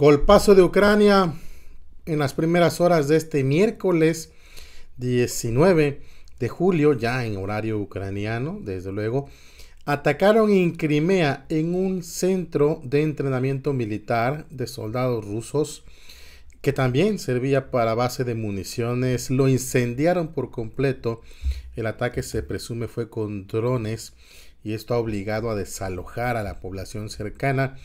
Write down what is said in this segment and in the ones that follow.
Golpazo de Ucrania en las primeras horas de este miércoles 19 de julio, ya en horario ucraniano, desde luego, atacaron en Crimea en un centro de entrenamiento militar de soldados rusos que también servía para base de municiones. Lo incendiaron por completo. El ataque se presume fue con drones y esto ha obligado a desalojar a la población cercana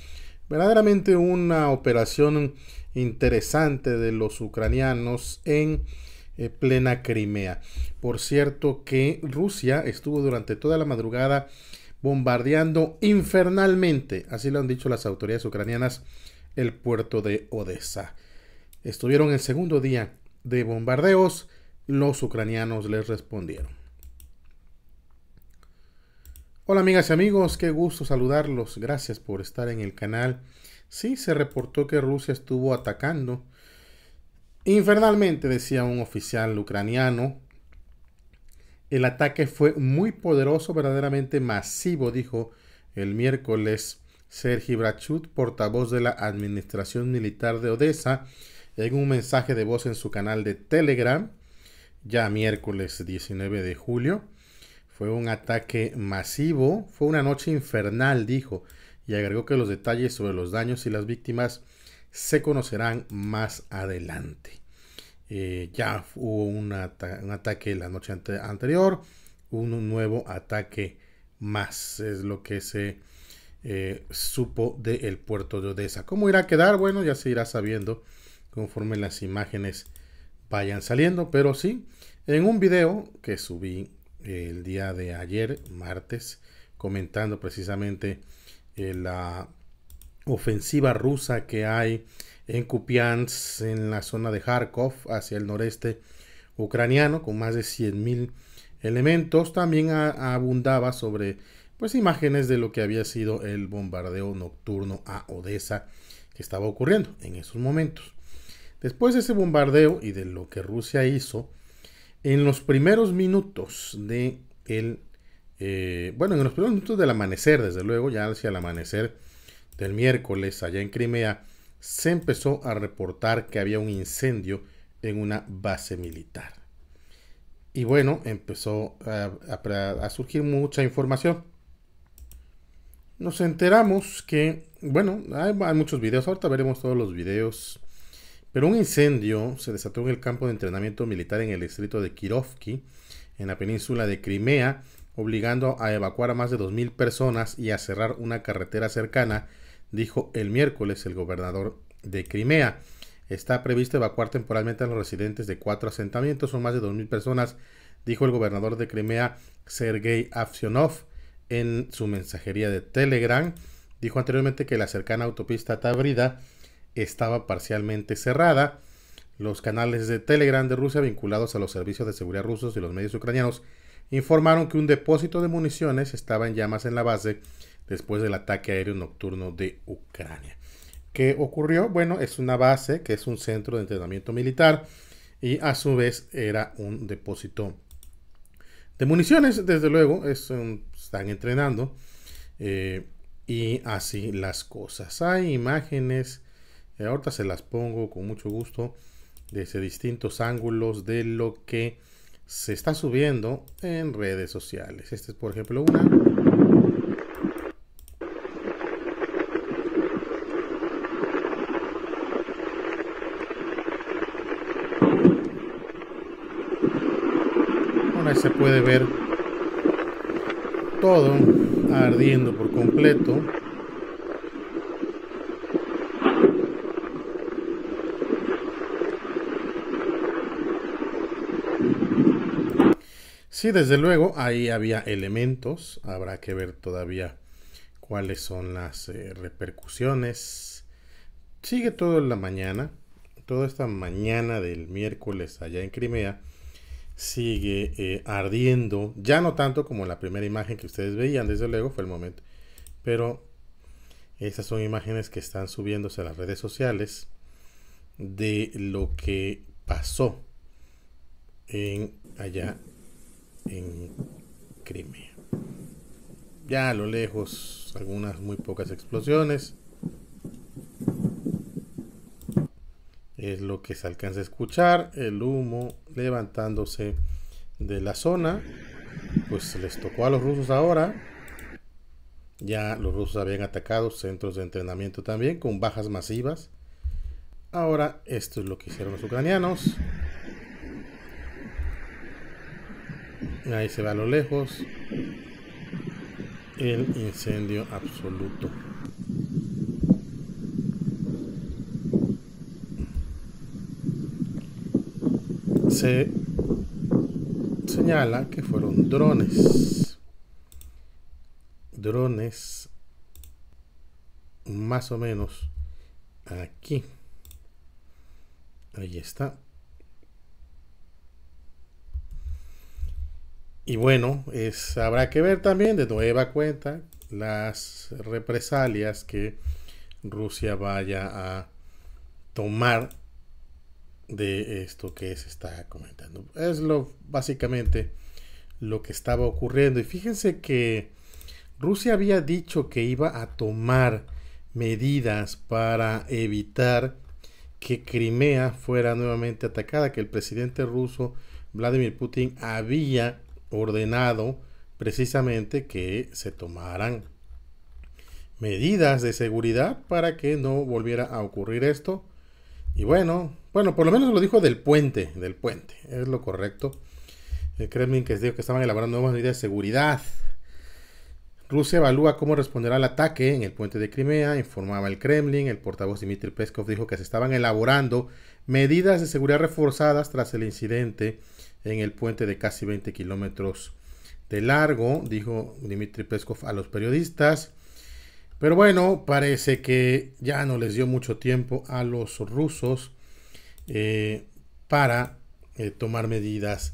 verdaderamente una operación interesante de los ucranianos en eh, plena Crimea. Por cierto que Rusia estuvo durante toda la madrugada bombardeando infernalmente, así lo han dicho las autoridades ucranianas, el puerto de Odessa. Estuvieron el segundo día de bombardeos, los ucranianos les respondieron. Hola amigas y amigos, qué gusto saludarlos. Gracias por estar en el canal. Sí, se reportó que Rusia estuvo atacando infernalmente, decía un oficial ucraniano. El ataque fue muy poderoso, verdaderamente masivo, dijo el miércoles Sergi Brachut, portavoz de la Administración Militar de Odessa, en un mensaje de voz en su canal de Telegram, ya miércoles 19 de julio. Fue un ataque masivo, fue una noche infernal, dijo, y agregó que los detalles sobre los daños y las víctimas se conocerán más adelante. Eh, ya hubo un, ataque la noche anterior, un nuevo ataque más, es lo que se eh, supo del puerto de Odessa. ¿Cómo irá a quedar? Bueno, ya se irá sabiendo conforme las imágenes vayan saliendo, pero sí, en un video que subí el día de ayer, martes, comentando precisamente eh, la ofensiva rusa que hay en Kupiansk, en la zona de Kharkov, hacia el noreste ucraniano, con más de 100.000 elementos. También abundaba sobre pues imágenes de lo que había sido el bombardeo nocturno a Odessa que estaba ocurriendo en esos momentos. Después de ese bombardeo y de lo que Rusia hizo, en los primeros minutos de el, eh, bueno, en los primeros minutos del amanecer, desde luego, ya hacia el amanecer del miércoles allá en Crimea, se empezó a reportar que había un incendio en una base militar. Y bueno, empezó a, surgir mucha información. Nos enteramos que, bueno, hay, hay muchos videos, ahorita veremos todos los videos pero un incendio se desató en el campo de entrenamiento militar en el distrito de Kirovki, en la península de Crimea, obligando a evacuar a más de 2.000 personas y a cerrar una carretera cercana, dijo el miércoles el gobernador de Crimea. Está previsto evacuar temporalmente a los residentes de cuatro asentamientos, son más de 2.000 personas, dijo el gobernador de Crimea, Sergei Afsionov, en su mensajería de Telegram. Dijo anteriormente que la cercana autopista Tabrida estaba parcialmente cerrada. Los canales de Telegram de Rusia vinculados a los servicios de seguridad rusos y los medios ucranianos informaron que un depósito de municiones estaba en llamas en la base después del ataque aéreo nocturno de Ucrania. ¿Qué ocurrió? Bueno, es una base que es un centro de entrenamiento militar y a su vez era un depósito de municiones, desde luego, están entrenando eh, y así las cosas. Hay imágenes eh, ahorita se las pongo con mucho gusto desde distintos ángulos de lo que se está subiendo en redes sociales. Este es, por ejemplo, una. Ahora se puede ver todo ardiendo por completo. Sí, desde luego, ahí había elementos, habrá que ver todavía cuáles son las eh, repercusiones. Sigue todo la mañana, toda esta mañana del miércoles allá en Crimea sigue eh, ardiendo, ya no tanto como la primera imagen que ustedes veían, desde luego fue el momento, pero esas son imágenes que están subiéndose a las redes sociales de lo que pasó en allá en Crimea. Ya a lo lejos, algunas muy pocas explosiones. Es lo que se alcanza a escuchar, el humo levantándose de la zona. Pues les tocó a los rusos ahora. Ya los rusos habían atacado centros de entrenamiento también con bajas masivas. Ahora esto es lo que hicieron los ucranianos. Ahí se va a lo lejos el incendio absoluto. Se señala que fueron drones. Drones más o menos aquí. Ahí está. Y bueno, es, habrá que ver también de nueva cuenta las represalias que Rusia vaya a tomar de esto que se está comentando. Es lo básicamente lo que estaba ocurriendo. Y fíjense que Rusia había dicho que iba a tomar medidas para evitar que Crimea fuera nuevamente atacada, que el presidente ruso Vladimir Putin había ordenado precisamente que se tomaran medidas de seguridad para que no volviera a ocurrir esto. Y bueno, bueno, por lo menos lo dijo del puente, del puente, es lo correcto. El eh, Kremlin que dijo que estaban elaborando nuevas medidas de seguridad. Rusia evalúa cómo responderá al ataque en el puente de Crimea, informaba el Kremlin. El portavoz Dmitry Peskov dijo que se estaban elaborando medidas de seguridad reforzadas tras el incidente en el puente de casi 20 kilómetros de largo, dijo Dmitry Peskov a los periodistas. Pero bueno, parece que ya no les dio mucho tiempo a los rusos eh, para eh, tomar medidas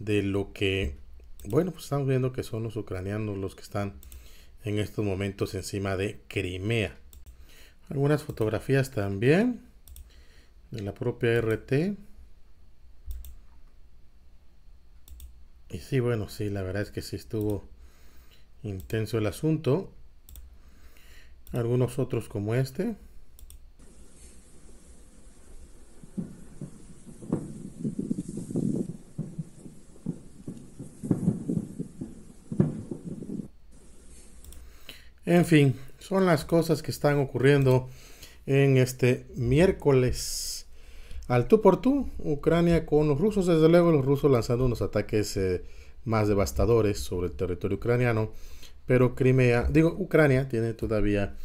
de lo que, bueno, pues estamos viendo que son los ucranianos los que están en estos momentos encima de Crimea. Algunas fotografías también de la propia RT. Y sí, bueno, sí, la verdad es que sí estuvo intenso el asunto. Algunos otros como este. En fin, son las cosas que están ocurriendo en este miércoles al tú por tú, Ucrania con los rusos, desde luego los rusos lanzando unos ataques eh, más devastadores sobre el territorio ucraniano, pero Crimea, digo, Ucrania tiene todavía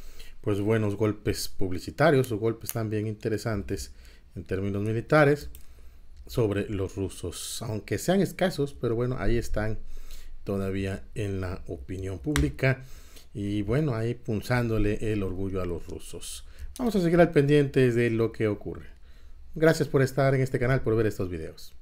pues buenos golpes publicitarios sus golpes también interesantes en términos militares sobre los rusos, aunque sean escasos, pero bueno, ahí están todavía en la opinión pública y bueno, ahí punzándole el orgullo a los rusos. Vamos a seguir al pendiente de lo que ocurre. Gracias por estar en este canal, por ver estos videos.